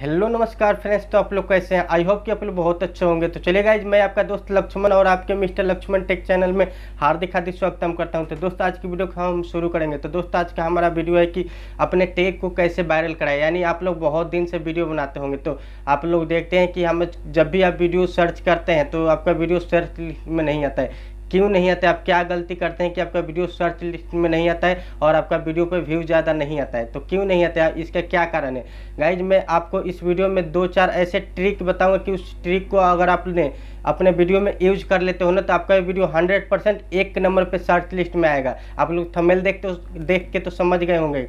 hello नमस्कार friends तो आप लोग कैसे हैं आई होप कि आप लोग बहुत अच्छे होंगे तो चलिए गाइज मैं आपका दोस्त लक्ष्मण और आपके मिस्टर लक्ष्मण टेक चैनल में हार्दिक हार्दिक स्वागतम करता हूं तो दोस्त आज की वीडियो हम शुरू करेंगे तो दोस्त आज का हमारा वीडियो है कि अपने टेक को कैसे वायरल कराए यानी आप लोग बहुत दिन से वीडियो बनाते होंगे तो आप लोग देखते हैं कि हम जब भी आप वीडियो सर्च करते हैं तो आपका वीडियो सर्च में नहीं आता है क्यों नहीं आता है आप क्या गलती करते हैं कि आपका वीडियो सर्च लिस्ट में नहीं आता है और आपका वीडियो पर व्यू ज़्यादा नहीं आता है तो क्यों नहीं आता है इसका क्या कारण है गाइज मैं आपको इस वीडियो में दो चार ऐसे ट्रिक बताऊंगा कि उस ट्रिक को अगर आपने अपने वीडियो में यूज कर लेते हो ना तो आपका वीडियो हंड्रेड परसेंट एक नंबर पर सर्च लिस्ट में आएगा आप लोग थमेल देख तो देख के तो समझ गए होंगे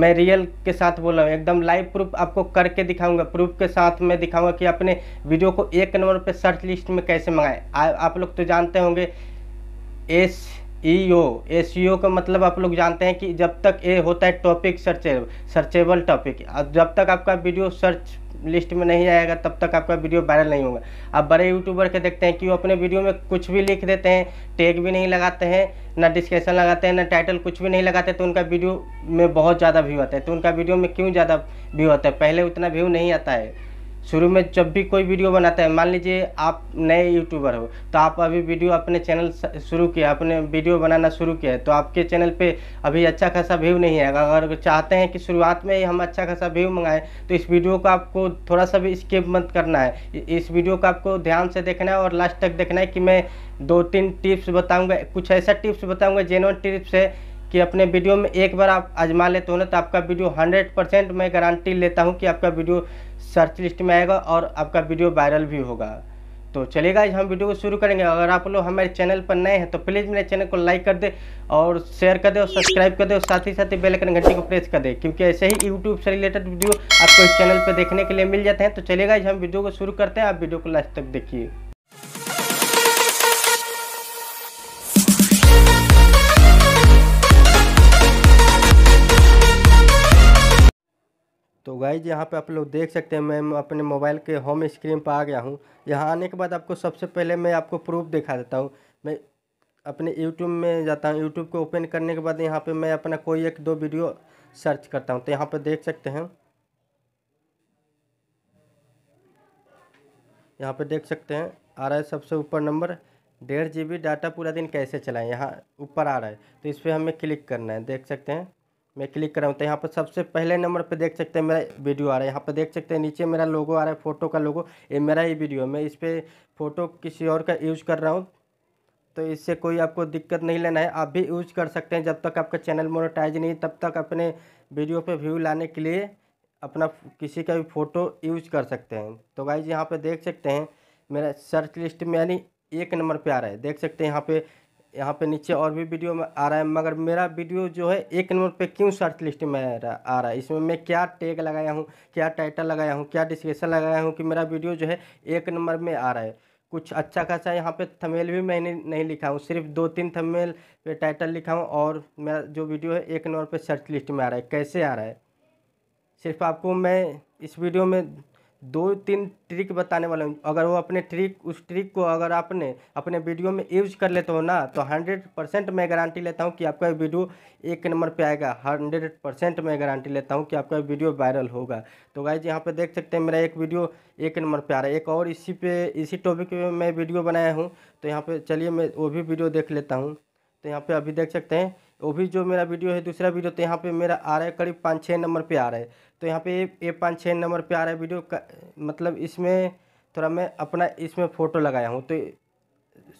मैं रियल के साथ बोल रहा हूँ एकदम लाइव प्रूफ आपको करके दिखाऊंगा प्रूफ के साथ मैं दिखाऊंगा कि अपने वीडियो को एक नंबर पे सर्च लिस्ट में कैसे मंगाएं आप लोग तो जानते होंगे S E O S E ओ का मतलब आप लोग जानते हैं कि जब तक ए होता है टॉपिक सर्चेबल सर्चेबल टॉपिक जब तक आपका वीडियो सर्च लिस्ट में नहीं आएगा तब तक आपका वीडियो वायरल नहीं होगा आप बड़े यूट्यूबर के देखते हैं कि वो अपने वीडियो में कुछ भी लिख देते हैं टैग भी नहीं लगाते हैं ना डिस्कशन लगाते हैं ना टाइटल कुछ भी नहीं लगाते तो उनका वीडियो में बहुत ज़्यादा व्यू आता है तो उनका वीडियो में क्यों ज़्यादा व्यू आता है पहले उतना व्यू नहीं आता है शुरू में जब भी कोई वीडियो बनाता है मान लीजिए आप नए यूट्यूबर हो तो आप अभी वीडियो अपने चैनल शुरू किया अपने वीडियो बनाना शुरू किया है तो आपके चैनल पे अभी अच्छा खासा व्यू नहीं आएगा अगर चाहते हैं कि शुरुआत में ही हम अच्छा खासा व्यू मंगाएं तो इस वीडियो को आपको थोड़ा सा भी स्किप मत करना है इस वीडियो को आपको ध्यान से देखना है और लास्ट तक देखना है कि मैं दो तीन टिप्स बताऊँगा कुछ ऐसा टिप्स बताऊँगा जेनवन टिप्स है कि अपने वीडियो में एक बार आप आजमा लेते हो ना तो आपका वीडियो हंड्रेड परसेंट मैं गारंटी लेता हूँ कि आपका वीडियो सर्च लिस्ट में आएगा और आपका वीडियो वायरल भी होगा तो चलेगा हम वीडियो को शुरू करेंगे अगर आप लोग हमारे चैनल पर नए हैं तो प्लीज़ मेरे चैनल को लाइक कर दे और शेयर कर दे और सब्सक्राइब कर दे और साथ ही साथ बेल आइकन घंटी को प्रेस कर दे क्योंकि ऐसे ही यूट्यूब से रिलेटेड वीडियो आपको इस चैनल पर देखने के लिए मिल जाते हैं तो चलेगा हम वीडियो को शुरू करते हैं आप वीडियो को लास्ट तक देखिए तो गाइज यहाँ पे आप लोग देख सकते हैं मैं अपने मोबाइल के होम स्क्रीन पर आ गया हूँ यहाँ आने के बाद आपको सबसे पहले मैं आपको प्रूफ दिखा देता हूँ मैं अपने यूट्यूब में जाता हूँ यूट्यूब को ओपन करने के बाद यहाँ पे मैं अपना कोई एक दो वीडियो सर्च करता हूँ तो यहाँ पर देख सकते हैं यहाँ पर देख सकते हैं आ रहा है सबसे ऊपर नंबर डेढ़ जी बी डाटा पूरा दिन कैसे चलाएं यहाँ ऊपर आ रहा है तो इस पर हमें क्लिक करना है देख सकते हैं मैं क्लिक कर रहा हूँ तो यहाँ पर सबसे पहले नंबर पे देख सकते हैं मेरा वीडियो आ रहा है यहाँ पर देख सकते हैं नीचे मेरा लोगो आ रहा है फ़ोटो का लोगो ये मेरा ही वीडियो है मैं इस पर फ़ोटो किसी और का यूज़ कर रहा हूँ तो इससे कोई आपको दिक्कत नहीं लेना है आप भी यूज़ कर सकते हैं जब तक आपका चैनल मोनोटाइज नहीं तब तक अपने वीडियो पर व्यू लाने के लिए अपना किसी का भी फ़ोटो यूज कर सकते हैं तो गाइज यहाँ पर देख सकते हैं मेरा सर्च लिस्ट में यानी एक नंबर पे आ रहा है देख सकते हैं यहाँ पे यहाँ पे नीचे और भी वीडियो में आ रहा है मगर मेरा वीडियो जो है एक नंबर पे क्यों सर्च लिस्ट में आ रहा है इसमें मैं क्या टैग लगाया हूँ क्या टाइटल लगाया हूँ क्या डिस्क्रिप्शन लगाया हूँ कि मेरा वीडियो जो है एक नंबर में आ रहा है कुछ अच्छा खासा यहाँ पे थमेल भी मैंने नहीं लिखा हूँ सिर्फ दो तीन थमेल पे टाइटल लिखा हूँ और मेरा जो वीडियो है एक नंबर पर सर्च लिस्ट में आ रहा है कैसे आ रहा है सिर्फ आपको मैं इस वीडियो में दो तीन ट्रिक बताने वाला हूँ अगर वो अपने ट्रिक उस ट्रिक को अगर आपने अपने वीडियो में यूज कर लेते हो ना तो हंड्रेड परसेंट मैं गारंटी लेता हूँ कि आपका वीडियो एक नंबर पे आएगा हंड्रेड परसेंट मैं गारंटी लेता हूँ कि आपका वीडियो वायरल होगा तो जी यहाँ पर देख सकते हैं मेरा एक वीडियो एक नंबर पर आ रहा है एक और इसी पे इसी टॉपिक पर मैं वीडियो बनाया हूँ तो यहाँ पर चलिए मैं वो भी वीडियो देख लेता हूँ तो यहाँ पर अभी देख सकते हैं वो भी जो मेरा वीडियो है दूसरा वीडियो तो यहाँ पे मेरा आ रहा है करीब पाँच छः नंबर पे आ रहा है तो यहाँ पे ये पाँच छः नंबर पे आ रहा है वीडियो का, मतलब इसमें थोड़ा मैं अपना इसमें फ़ोटो लगाया हूँ तो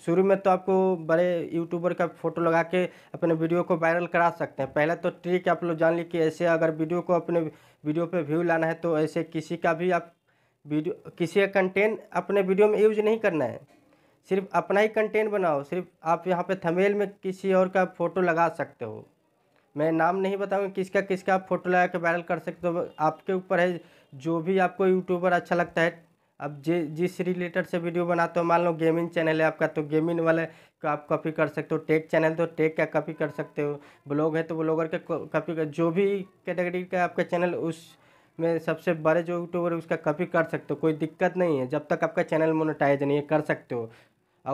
शुरू में तो आपको बड़े यूट्यूबर का फ़ोटो लगा के अपने वीडियो को वायरल करा सकते हैं पहले तो ट्रिक आप लोग जान ली कि ऐसे अगर वीडियो को अपने वीडियो पर व्यू लाना है तो ऐसे किसी का भी आप वीडियो किसी का कंटेंट अपने वीडियो में यूज नहीं करना है सिर्फ अपना ही कंटेंट बनाओ सिर्फ आप यहाँ पे थमेल में किसी और का फ़ोटो लगा सकते हो मैं नाम नहीं बताऊँगा किसका किसका आप फ़ोटो लगा के वायरल कर सकते हो आपके ऊपर है जो भी आपको यूट्यूबर अच्छा लगता है अब जे जिस रिलेटेड से वीडियो बनाते हो मान लो गेमिंग चैनल है आपका तो गेमिंग वाले को आप कॉपी कर सकते हो टेक चैनल तो टेक का कॉपी कर सकते हो ब्लॉग है तो ब्लॉगर का कॉपी कर जो भी कैटेगरी का आपका चैनल उस में सबसे बड़े जो यूट्यूबर है उसका कॉपी कर सकते हो कोई दिक्कत नहीं है जब तक आपका चैनल मोनोटाइज नहीं है कर सकते हो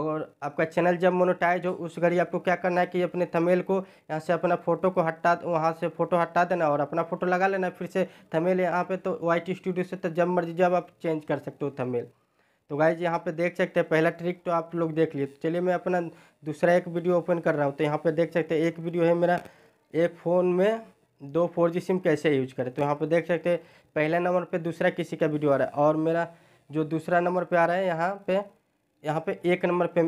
और आपका चैनल जब मोनोटाइज हो उस घड़ी आपको क्या करना है कि अपने थमेल को यहाँ से अपना फ़ोटो को हटा वहाँ से फ़ोटो हटा देना और अपना फ़ोटो लगा लेना फिर से थमेल यहाँ पे तो वाइट स्टूडियो से तो जब मर्जी जब आप चेंज कर सकते हो थमेल तो गाइज यहाँ पे देख सकते हैं पहला ट्रिक तो आप लोग देख लिए तो चलिए मैं अपना दूसरा एक वीडियो ओपन कर रहा हूँ तो यहाँ पर देख सकते हैं एक वीडियो है मेरा एक फ़ोन में दो फोर जी सिम कैसे यूज करें तो यहाँ पर देख सकते हैं पहला नंबर पर दूसरा किसी का वीडियो आ रहा है और मेरा जो दूसरा नंबर पर आ रहा है यहाँ पर यहाँ पे एक नंबर पे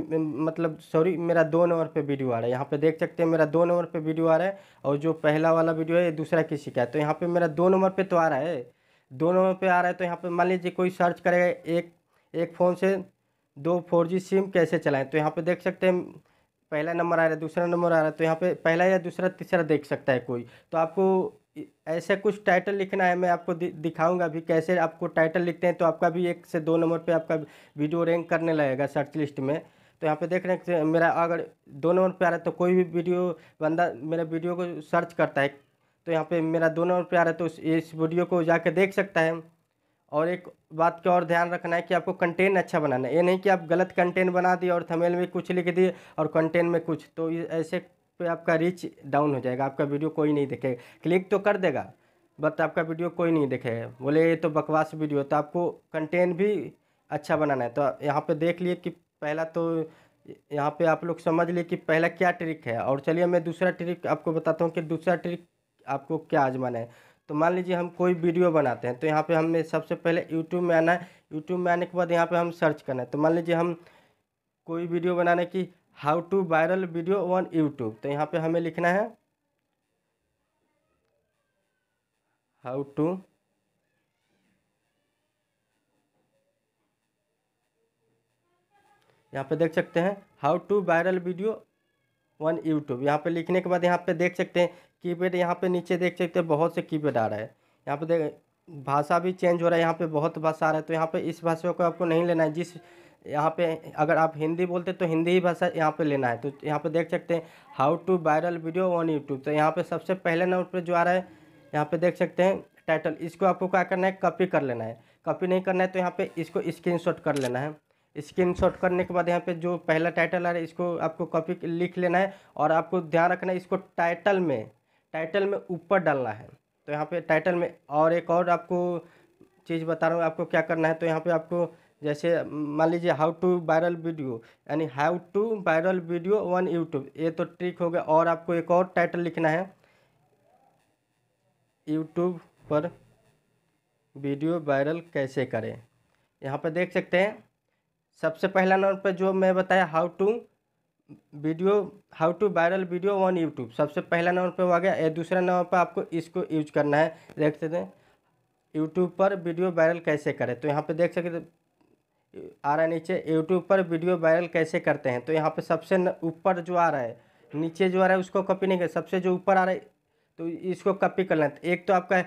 मतलब सॉरी मेरा दो नंबर पे वीडियो आ रहा है यहाँ पे देख सकते हैं मेरा दो नंबर पे वीडियो आ रहा है और जो पहला वाला वीडियो है ये दूसरा किसी का है तो यहाँ पे मेरा दो नंबर पे तो आ रहा है दो नंबर पे आ रहा है तो यहाँ पे मान लीजिए कोई सर्च करेगा एक एक फ़ोन से दो फोर जी सिम कैसे चलाएँ तो यहाँ पर देख सकते हैं पहला नंबर आ रहा है दूसरा नंबर आ रहा है तो यहाँ पर पहला या दूसरा तीसरा देख सकता है कोई तो आपको ऐसे कुछ टाइटल लिखना है मैं आपको दिखाऊंगा भी कैसे आपको टाइटल लिखते हैं तो आपका भी एक से दो नंबर पे आपका वीडियो रैंक करने लगेगा सर्च लिस्ट में तो यहाँ पे देख रहे हैं मेरा अगर दो नंबर पे आ रहा है तो कोई भी वीडियो बंदा मेरा वीडियो को सर्च करता है तो यहाँ पे मेरा दो नंबर पर आ रहा है तो इस वीडियो को जाकर देख सकता है और एक बात का और ध्यान रखना है कि आपको कंटेंट अच्छा बनाना है ये नहीं कि आप गलत कंटेंट बना दिए और थमेल में कुछ लिख दिए और कंटेंट में कुछ तो ऐसे पे आपका रीच डाउन हो जाएगा आपका वीडियो कोई नहीं देखेगा क्लिक तो कर देगा बट आपका वीडियो कोई नहीं देखेगा बोले ये तो बकवास वीडियो तो आपको कंटेंट भी अच्छा बनाना है तो यहाँ पे देख लिए कि पहला तो यहाँ पे आप लोग समझ लिए कि पहला क्या ट्रिक है और चलिए मैं दूसरा ट्रिक आपको बताता हूँ कि दूसरा ट्रिक आपको क्या आजमाना है तो मान लीजिए हम कोई वीडियो बनाते हैं तो यहाँ पे हमें सबसे पहले यूट्यूब में आना है यूट्यूब में आने के बाद यहाँ पे हम सर्च करना है तो मान लीजिए हम कोई वीडियो बनाने की how to viral video on YouTube तो यहाँ पे हमें लिखना है हाउ टू यहाँ पे देख सकते हैं how to viral video on YouTube यहाँ पे लिखने के बाद यहाँ पे देख सकते हैं कीपैड यहाँ पे नीचे देख सकते हैं बहुत से कीपैड आ रहा है यहाँ पे देख भाषा भी चेंज हो रहा है यहाँ पे बहुत भाषा आ रहा है तो यहाँ पे इस भाषा को आपको नहीं लेना है जिस यहाँ पे अगर आप हिंदी बोलते तो हिंदी ही भाषा यहाँ पे लेना है तो यहाँ पे देख सकते हैं how to viral video on YouTube तो यहाँ पे सबसे पहले नंबर पे जो आ रहा है यहाँ पे देख सकते हैं टाइटल इसको आपको क्या करना है कॉपी कर लेना है कॉपी नहीं करना है तो यहाँ पर इसको स्क्रीन कर लेना है स्क्रीन करने के बाद यहाँ पर जो पहला टाइटल आ रहा है इसको आपको कॉपी लिख लेना है और आपको ध्यान रखना है इसको टाइटल में टाइटल में ऊपर डालना है तो यहाँ पे टाइटल में और एक और आपको चीज़ बता रहा हूँ आपको क्या करना है तो यहाँ पे आपको जैसे मान लीजिए हाउ टू वायरल वीडियो यानी how to viral video on YouTube ये तो ट्रिक हो गया और आपको एक और टाइटल लिखना है यूट्यूब पर वीडियो वायरल कैसे करें यहाँ पर देख सकते हैं सबसे पहला नंबर पर जो मैं बताया how to video how to viral video on YouTube सबसे पहला नंबर पे आ गया दूसरा नंबर पर आपको इसको यूज करना है देख सकते हैं यूट्यूब पर वीडियो वायरल कैसे करें तो यहाँ पे देख सकते आ रहा है नीचे यूट्यूब पर वीडियो वायरल कैसे करते हैं तो यहाँ पर सबसे ऊपर जो आ रहा है नीचे जो आ रहा है उसको कॉपी नहीं कर सबसे जो ऊपर आ रहा है तो इसको कॉपी कर लें एक तो आपका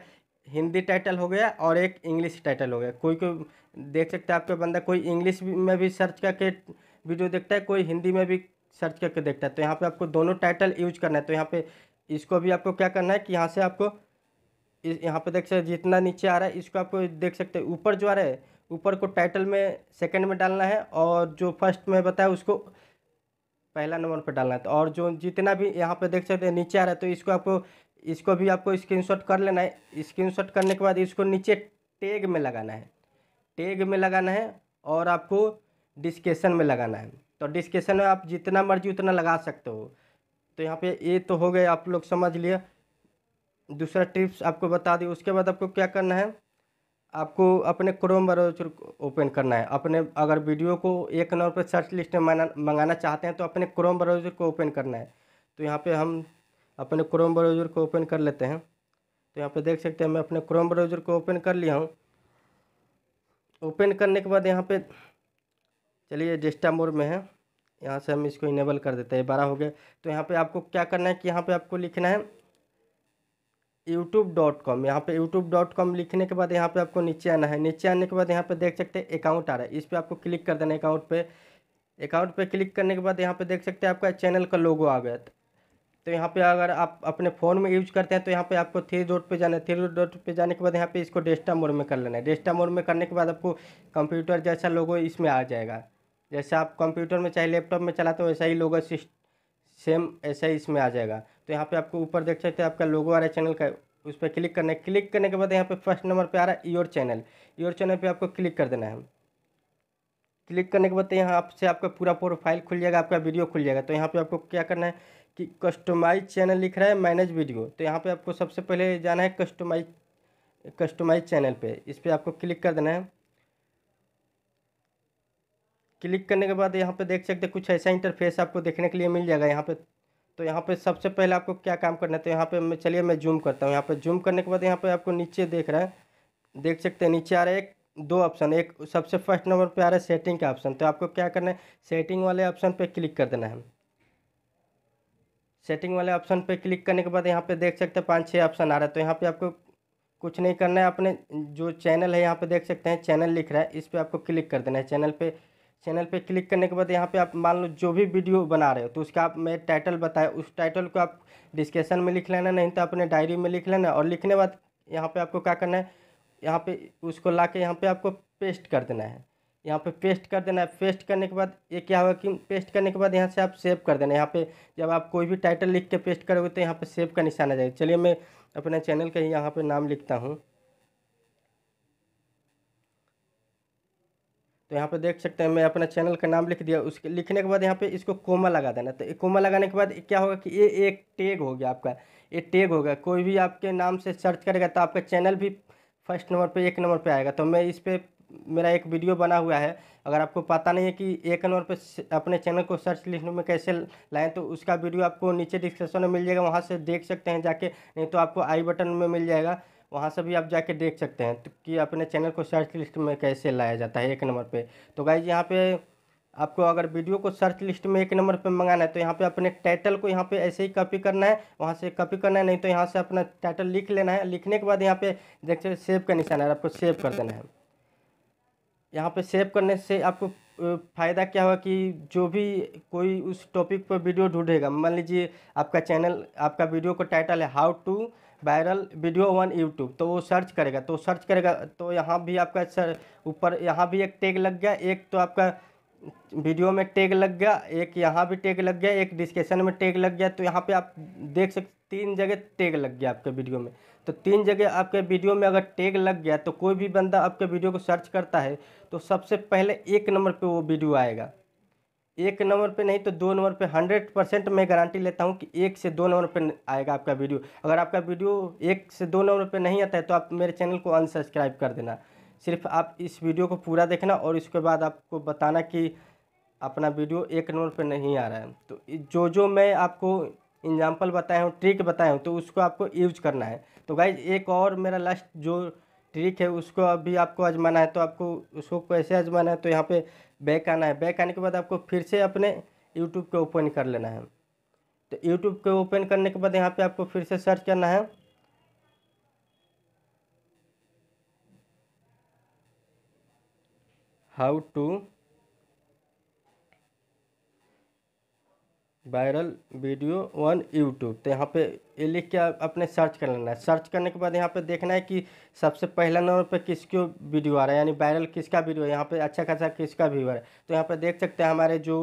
हिंदी टाइटल हो गया और एक इंग्लिश टाइटल हो गया कोई कोई देख सकते हैं आपका बंदा कोई इंग्लिश में भी सर्च करके वीडियो देखता है कोई हिंदी में भी सर्च करके देखता है तो यहाँ पे आपको दोनों टाइटल यूज करना है तो यहाँ पे इसको भी आपको क्या करना है कि यहाँ से आपको यहाँ पे देख सकते जितना नीचे आ रहा है इसको आपको देख सकते हैं ऊपर जो आ रहा है ऊपर को टाइटल में सेकंड में डालना है और जो फर्स्ट में बताया उसको पहला नंबर पर डालना है तो और जो जितना भी यहाँ पर देख सकते हैं नीचे आ रहा है तो इसको आपको इसको भी आपको स्क्रीन कर लेना है स्क्रीन करने के बाद इसको नीचे टेग में लगाना है टेग में लगाना है और आपको डिस्केशन में लगाना है तो डिस्केशन में आप जितना मर्जी उतना लगा सकते हो तो यहाँ पे ये तो हो गए आप लोग समझ लिए दूसरा टिप्स आपको बता दी उसके बाद आपको क्या करना है आपको अपने क्रोम ब्राउजर ओपन करना है अपने अगर वीडियो को एक नंबर पर सर्च लिस्ट में मंगाना चाहते हैं तो अपने क्रोम ब्राउजर को ओपन करना है तो यहाँ पे हम अपने क्रोम ब्राउजर को ओपन कर लेते हैं तो यहाँ पे देख सकते हैं मैं अपने क्रोम ब्राउजर को ओपन कर लिया हूँ ओपन करने के बाद यहाँ पे चलिए डिस्टा मोड में है यहाँ से हम इसको इनेबल कर देते हैं बारह हो गया तो यहाँ पर आपको क्या करना है कि यहाँ पर आपको लिखना है यूट्यूब डॉट कॉम यहाँ पर यूट्यूब डॉट कॉम लिखने के बाद यहाँ पे आपको नीचे आना है नीचे आने के बाद यहाँ पे देख सकते हैं अकाउंट आ रहा है इस पर आपको क्लिक कर देना अकाउंट पे अकाउंट पे क्लिक करने के बाद यहाँ पे देख सकते हैं आपका चैनल का लोगो आ गया तो यहाँ पे अगर आप अपने फ़ोन में यूज करते हैं तो यहाँ पे आपको थ्री डॉट पे जाना है थ्री डॉट पे जाने के बाद यहाँ पे इसको डेस्टा मोड में कर लेना है डेस्टा मोड में करने के बाद आपको कंप्यूटर जैसा लोगो इसमें आ जाएगा जैसे आप कंप्यूटर में चाहे लैपटॉप में चलाते हो वैसा ही लोगो सेम ऐसा ही इसमें आ जाएगा तो यहाँ पे आपको ऊपर देख सकते हैं आपका लोगो आ रहा है चैनल का उस पर क्लिक करना है क्लिक करने के बाद यहाँ पे फर्स्ट नंबर पे आ रहा है योर चैनल योर चैनल पे आपको क्लिक कर देना है क्लिक करने के बाद तो यहाँ आपसे आपका पूरा प्रोफाइल खुल जाएगा आपका वीडियो खुल जाएगा तो यहाँ पर आपको क्या करना है कि कस्टमाइज चैनल लिख रहा है मैनेज वीडियो तो यहाँ पर आपको सबसे पहले जाना है कस्टमाइज कस्टमाइज चैनल पर इस पर आपको क्लिक कर देना है क्लिक करने के बाद यहाँ पे देख सकते हैं कुछ ऐसा इंटरफेस आपको देखने के लिए मिल जाएगा यहाँ पे तो यहाँ पे सबसे पहले आपको क्या काम करना है तो यहाँ पे मैं चलिए मैं जूम करता हूँ यहाँ पे जूम करने के बाद यहाँ पे आपको नीचे देख रहा है देख सकते हैं नीचे आ रहा है एक दो ऑप्शन एक सबसे फर्स्ट नंबर पे आ रहा है सेटिंग का ऑप्शन तो आपको क्या करना है सेटिंग वाले ऑप्शन पर क्लिक कर देना है सेटिंग वाले ऑप्शन पर क्लिक करने के बाद यहाँ पे देख सकते हैं पाँच छः ऑप्शन आ रहा है तो यहाँ पर आपको कुछ नहीं करना है अपने जो चैनल है यहाँ पर देख सकते हैं चैनल लिख रहा है इस पर आपको क्लिक कर देना है चैनल पर चैनल पे क्लिक करने के बाद यहाँ पे आप मान लो जो भी वीडियो बना रहे हो तो उसका आप मैं टाइटल बताया उस टाइटल को आप डिस्क्रिप्शन में लिख लेना नहीं तो अपने डायरी में लिख लेना और लिखने बाद यहाँ पे आपको क्या करना है यहाँ पे उसको ला के यहाँ पे आपको पेस्ट कर देना है यहाँ पे पेस्ट कर देना है पेस्ट करने के बाद ये क्या होगा कि पेस्ट करने के बाद यहाँ से आप सेव कर देना यहाँ पे जब आप कोई भी टाइटल लिख के पेस्ट करोगे तो यहाँ पे सेव का निशान आ जाएगा चलिए मैं अपने चैनल का ही यहाँ पे नाम लिखता हूँ तो यहाँ पे देख सकते हैं मैं अपना चैनल का नाम लिख दिया उसके लिखने के बाद यहाँ पे इसको कोमा लगा देना तो कोमा लगाने के बाद क्या होगा कि ये एक टैग हो गया आपका ये टैग होगा कोई भी आपके नाम से सर्च करेगा तो आपका चैनल भी फर्स्ट नंबर पे एक नंबर पे आएगा तो मैं इस पर मेरा एक वीडियो बना हुआ है अगर आपको पता नहीं है कि एक नंबर पे अपने चैनल को सर्च लिखने में कैसे लाएं तो उसका वीडियो आपको नीचे डिस्क्रिप्शन में मिल जाएगा वहाँ से देख सकते हैं जाके नहीं तो आपको आई बटन में मिल जाएगा वहाँ से भी आप जाके देख सकते हैं कि अपने चैनल को सर्च लिस्ट में कैसे लाया जाता है एक नंबर पे तो गाइज यहाँ पे आपको अगर वीडियो को सर्च लिस्ट में एक नंबर पे मंगाना है तो यहाँ पे अपने टाइटल को यहाँ पे ऐसे ही कॉपी करना है वहाँ से कॉपी करना है नहीं तो यहाँ से अपना टाइटल लिख लेना है लिखने के बाद यहाँ पे देखते सेव का निशान है आपको सेव कर देना है यहाँ पे सेव करने से आपको फ़ायदा क्या होगा कि जो भी कोई उस टॉपिक पर वीडियो ढूंढेगा मान लीजिए आपका चैनल आपका वीडियो का टाइटल है how to viral video on YouTube तो वो सर्च करेगा तो सर्च करेगा तो यहाँ भी आपका सर ऊपर यहाँ भी एक टैग लग गया एक तो आपका वीडियो में टैग लग गया एक यहाँ भी टैग लग गया एक डिस्कशन में टैग लग गया तो यहाँ पे आप देख सकते तीन जगह टैग लग गया आपके वीडियो में तो तीन जगह आपके वीडियो में अगर टैग लग गया तो कोई भी बंदा आपके वीडियो को सर्च करता है तो सबसे पहले एक नंबर पर वो वीडियो आएगा एक नंबर पे नहीं तो दो नंबर पे हंड्रेड परसेंट मैं गारंटी लेता हूँ कि एक से दो नंबर पे आएगा आपका वीडियो अगर आपका वीडियो एक से दो नंबर पे नहीं आता है तो आप मेरे चैनल को अनसब्सक्राइब कर देना सिर्फ आप इस वीडियो को पूरा देखना और इसके बाद आपको बताना कि अपना वीडियो एक नंबर पर नहीं आ रहा है तो जो जो मैं आपको एग्जाम्पल बताया हूँ ट्रिक बताया हूँ तो उसको आपको यूज करना है तो गाइज एक और मेरा लास्ट जो ट्रिक है उसको अभी आपको आजमाना है तो आपको उसको कैसे आजमाना है तो यहाँ पे बैक आना है बैक आने के बाद आपको फिर से अपने यूट्यूब को ओपन कर लेना है तो यूट्यूब को ओपन करने के बाद यहाँ पे आपको फिर से सर्च करना है how to viral video on YouTube तो यहाँ पे ये लिख के अपने सर्च कर लेना है सर्च करने के बाद यहाँ पे देखना है कि सबसे पहला नंबर पे किसको वीडियो आ रहा है यानी वायरल किसका वीडियो है यहाँ पे अच्छा खासा किसका व्यूअर है तो यहाँ पे देख सकते हैं हमारे जो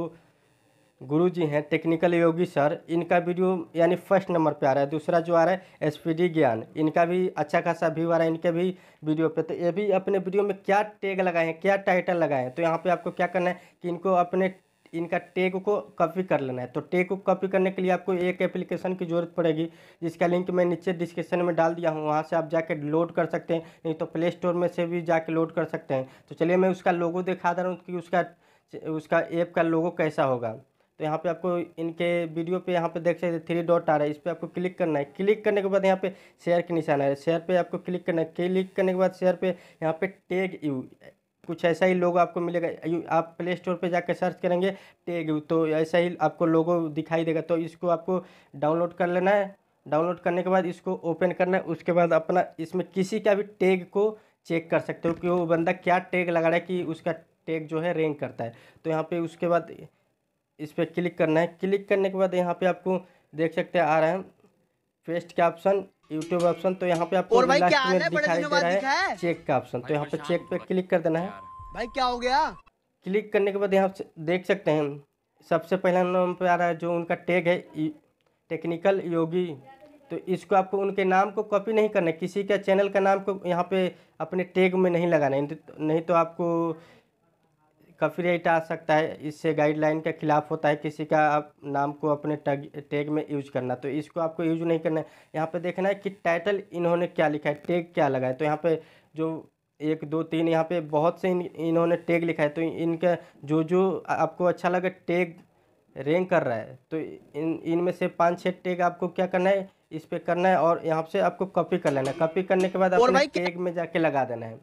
गुरु जी हैं टेक्निकल योगी सर इनका वीडियो यानी फर्स्ट नंबर पे आ रहा है दूसरा जो आ रहा है एसपीडी ज्ञान इनका भी अच्छा खासा व्यू आ रहा है इनके भी वीडियो पे तो ये भी अपने वीडियो में क्या टैग लगाए हैं क्या टाइटल लगाए हैं तो यहाँ पे आपको क्या करना है कि इनको अपने इनका टेग को कॉपी कर लेना है तो टेग को कॉपी करने के लिए आपको एक एप्लीकेशन की जरूरत पड़ेगी जिसका लिंक मैं नीचे डिस्क्रिप्शन में डाल दिया हूँ वहाँ से आप जाके लोड कर सकते हैं नहीं तो प्ले स्टोर में से भी जाके लोड कर सकते हैं तो चलिए मैं उसका लोगो दिखा दे रहा हूँ कि उसका उसका ऐप का लोगो कैसा होगा तो यहाँ पे आपको इनके वीडियो पे यहाँ पे देख सकते थ्री डॉट आ रहा है इस पर आपको क्लिक करना है क्लिक करने के बाद यहाँ पे शेयर के निशान आ रहा है शेयर पे आपको क्लिक करना है क्लिक करने के बाद शेयर पे यहाँ पे टैग यू कुछ ऐसा ही लोगो आपको मिलेगा आप प्ले स्टोर पर जाकर सर्च करेंगे टेग तो ऐसा ही आपको लोगो दिखाई देगा तो इसको आपको डाउनलोड कर लेना है डाउनलोड करने के बाद इसको ओपन करना है उसके बाद अपना इसमें किसी का भी टैग को चेक कर सकते हो कि वो बंदा क्या टैग लगा रहा है कि उसका टैग जो है रैंक करता है तो यहाँ पे उसके बाद इस पर क्लिक करना है क्लिक करने के बाद यहाँ पे आपको देख सकते हैं आ रहा है फेस्ट का ऑप्शन यूट्यूब ऑप्शन तो यहाँ पे आपको लास्ट में दिखाई दे रहा है चेक का ऑप्शन तो यहाँ पे चेक पे क्लिक कर देना है भाई क्या हो गया क्लिक करने के बाद यहाँ देख सकते हैं सबसे पहला नाम पे आ रहा है जो उनका टैग है टेक्निकल योगी तो इसको आपको उनके नाम को कॉपी नहीं करना किसी के चैनल का नाम को यहाँ पे अपने टैग में नहीं लगाना तो, नहीं तो आपको काफ़ी रेट आ सकता है इससे गाइडलाइन के खिलाफ होता है किसी का आप नाम को अपने टैग टैग में यूज करना तो इसको आपको यूज नहीं करना है यहाँ पे देखना है कि टाइटल इन्होंने क्या लिखा है टैग क्या लगा है तो यहाँ पे जो एक दो तीन यहाँ पे बहुत से इन, इन्होंने टैग लिखा है तो इनका जो जो आपको अच्छा लगे टैग रेंग कर रहा है तो इन इनमें से पाँच छः टैग आपको क्या करना है इस पर करना है और यहाँ से आपको कॉपी कर लेना है कॉपी करने के बाद आपको टैग में जाके लगा देना है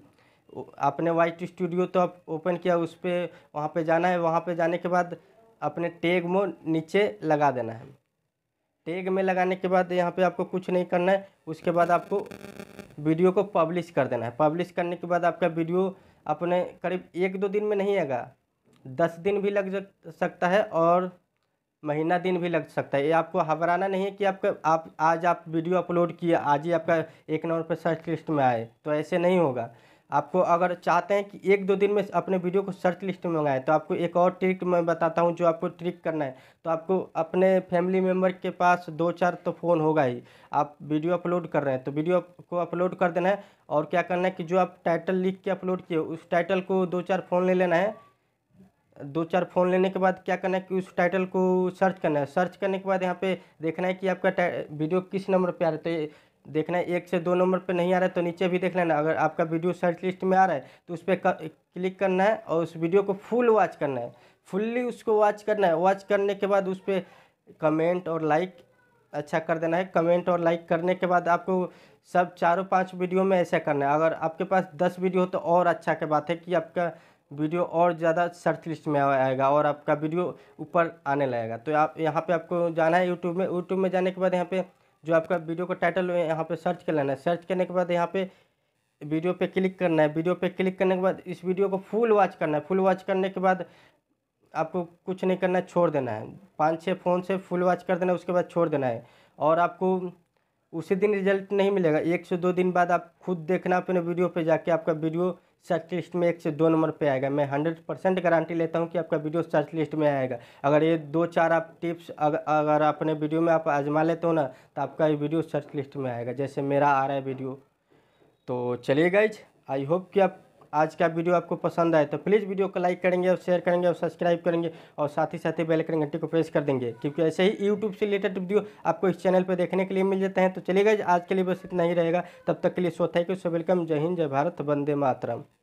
आपने वाइट स्टूडियो तो आप ओपन किया उस पर वहाँ पर जाना है वहाँ पर जाने के बाद अपने टैग मो नीचे लगा देना है टैग में लगाने के बाद यहाँ पे आपको कुछ नहीं करना है उसके बाद आपको वीडियो को पब्लिश कर देना है पब्लिश करने के बाद आपका वीडियो अपने करीब एक दो दिन में नहीं आएगा दस दिन भी लग सकता है और महीना दिन भी लग सकता है ये आपको घबराना नहीं है कि आपका आप आज आप वीडियो अपलोड किया आज ही आपका एक नंबर पर सर्च लिस्ट में आए तो ऐसे नहीं होगा आपको अगर चाहते हैं कि एक दो दिन में अपने वीडियो को सर्च लिस्ट में मंगाएं तो आपको एक और ट्रिक मैं बताता हूँ जो आपको ट्रिक करना है तो आपको अपने फैमिली मेम्बर के पास दो चार तो फ़ोन होगा ही आप वीडियो अपलोड कर रहे हैं तो वीडियो को अपलोड कर देना है और क्या करना है कि जो आप टाइटल लिख के अपलोड किए उस टाइटल को दो चार फ़ोन ले लेना है दो चार फ़ोन लेने के बाद क्या करना है कि उस टाइटल को सर्च करना है सर्च करने के बाद यहाँ पे देखना है कि आपका वीडियो किस नंबर पे आ रहा है तो देखना है एक से दो नंबर पे नहीं आ रहा है तो नीचे भी देख लेना अगर आपका वीडियो सर्च लिस्ट में आ रहा है तो उस पर क्लिक करना है और उस वीडियो को फुल वॉच करना है फुल्ली उसको वॉच करना है वॉच करने के बाद उस पर कमेंट और लाइक अच्छा कर देना है कमेंट और लाइक करने के बाद आपको सब चारों पांच वीडियो में ऐसा करना है अगर आपके पास दस वीडियो हो तो और अच्छा की बात है कि आपका वीडियो और ज़्यादा सर्च लिस्ट में आएगा और आपका वीडियो ऊपर आने लगेगा तो आप यहाँ पे आपको जाना है यूट्यूब में यूट्यूब में जाने के बाद यहाँ पे जो आपका वीडियो का टाइटल है यहाँ पे सर्च कर लेना है सर्च करने के बाद यहाँ पे वीडियो पे क्लिक करना है वीडियो पे क्लिक करने के बाद इस वीडियो को फुल वॉच करना है फुल वॉच करने के बाद आपको कुछ नहीं करना है छोड़ देना है पाँच छः फ़ोन से फुल वॉच कर देना है उसके बाद छोड़ देना है और आपको उसी दिन रिजल्ट नहीं मिलेगा एक से दो दिन बाद आप खुद देखना अपने वीडियो पे जाके आपका वीडियो सर्च लिस्ट में एक से दो नंबर पे आएगा मैं हंड्रेड परसेंट गारंटी लेता हूँ कि आपका वीडियो सर्च लिस्ट में आएगा अगर ये दो चार आप टिप्स अगर अगर अपने वीडियो में आप आजमा लेते हो ना तो आपका ये वीडियो सर्च लिस्ट में आएगा जैसे मेरा आ रहा है वीडियो तो चलिए गाइज आई होप कि आप आज का वीडियो आपको पसंद आए तो प्लीज़ वीडियो को लाइक करेंगे और शेयर करेंगे और सब्सक्राइब करेंगे और साथ ही साथ ही आइकन घंटी को प्रेस कर देंगे क्योंकि ऐसे ही यूट्यूब से रिलेटेड वीडियो आपको इस चैनल पर देखने के लिए मिल जाते हैं तो चलिए आज के लिए बस इतना ही रहेगा तब तक के लिए so thank you so welcome जय हिंद जय भारत वंदे मातरम